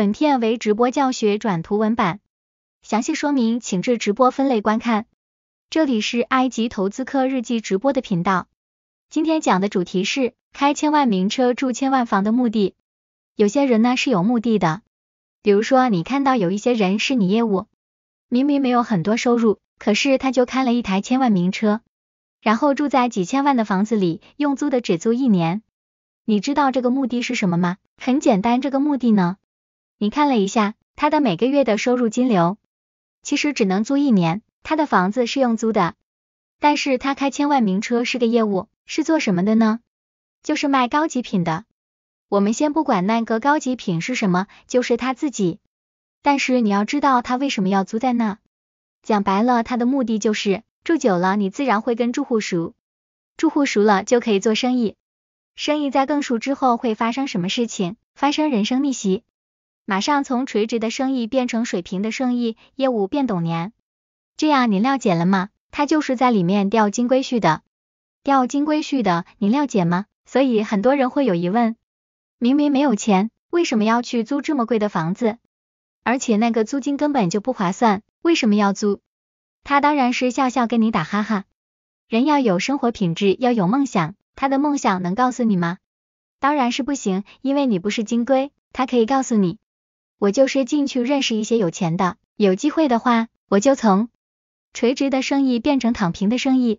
本片为直播教学转图文版，详细说明请至直播分类观看。这里是埃及投资客日记直播的频道。今天讲的主题是开千万名车住千万房的目的。有些人呢是有目的的，比如说你看到有一些人是你业务，明明没有很多收入，可是他就开了一台千万名车，然后住在几千万的房子里，用租的只租一年。你知道这个目的是什么吗？很简单，这个目的呢。你看了一下他的每个月的收入金流，其实只能租一年，他的房子是用租的，但是他开千万名车是个业务，是做什么的呢？就是卖高级品的。我们先不管那个高级品是什么，就是他自己。但是你要知道他为什么要租在那，讲白了，他的目的就是住久了，你自然会跟住户熟，住户熟了就可以做生意，生意在更熟之后会发生什么事情？发生人生逆袭。马上从垂直的生意变成水平的生意，业务变懂年，这样您了解了吗？他就是在里面钓金龟婿的，钓金龟婿的，您了解吗？所以很多人会有疑问，明明没有钱，为什么要去租这么贵的房子？而且那个租金根本就不划算，为什么要租？他当然是笑笑跟你打哈哈，人要有生活品质，要有梦想，他的梦想能告诉你吗？当然是不行，因为你不是金龟，他可以告诉你。我就是进去认识一些有钱的，有机会的话，我就从垂直的生意变成躺平的生意，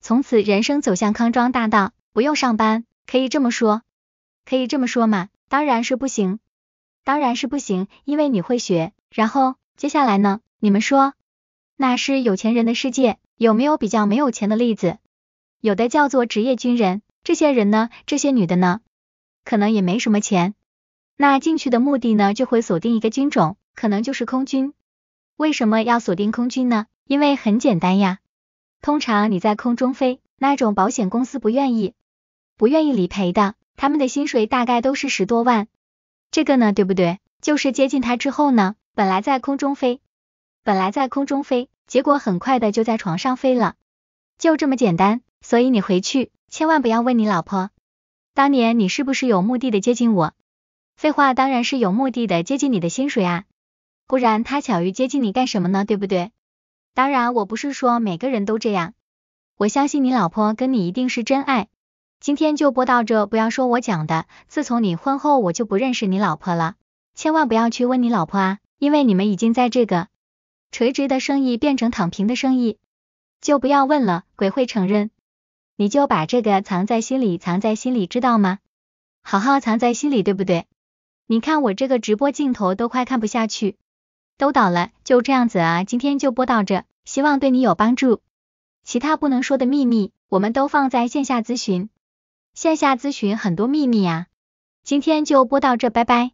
从此人生走向康庄大道，不用上班。可以这么说，可以这么说吗？当然是不行，当然是不行，因为你会学。然后接下来呢？你们说，那是有钱人的世界，有没有比较没有钱的例子？有的叫做职业军人，这些人呢，这些女的呢，可能也没什么钱。那进去的目的呢，就会锁定一个军种，可能就是空军。为什么要锁定空军呢？因为很简单呀。通常你在空中飞，那种保险公司不愿意，不愿意理赔的，他们的薪水大概都是十多万。这个呢，对不对？就是接近他之后呢，本来在空中飞，本来在空中飞，结果很快的就在床上飞了，就这么简单。所以你回去千万不要问你老婆，当年你是不是有目的的接近我。废话当然是有目的的，接近你的薪水啊，不然他巧遇接近你干什么呢？对不对？当然我不是说每个人都这样，我相信你老婆跟你一定是真爱。今天就播到这，不要说我讲的，自从你婚后我就不认识你老婆了，千万不要去问你老婆啊，因为你们已经在这个垂直的生意变成躺平的生意，就不要问了，鬼会承认。你就把这个藏在心里，藏在心里，知道吗？好好藏在心里，对不对？你看我这个直播镜头都快看不下去，都倒了，就这样子啊，今天就播到这，希望对你有帮助。其他不能说的秘密，我们都放在线下咨询。线下咨询很多秘密啊，今天就播到这，拜拜。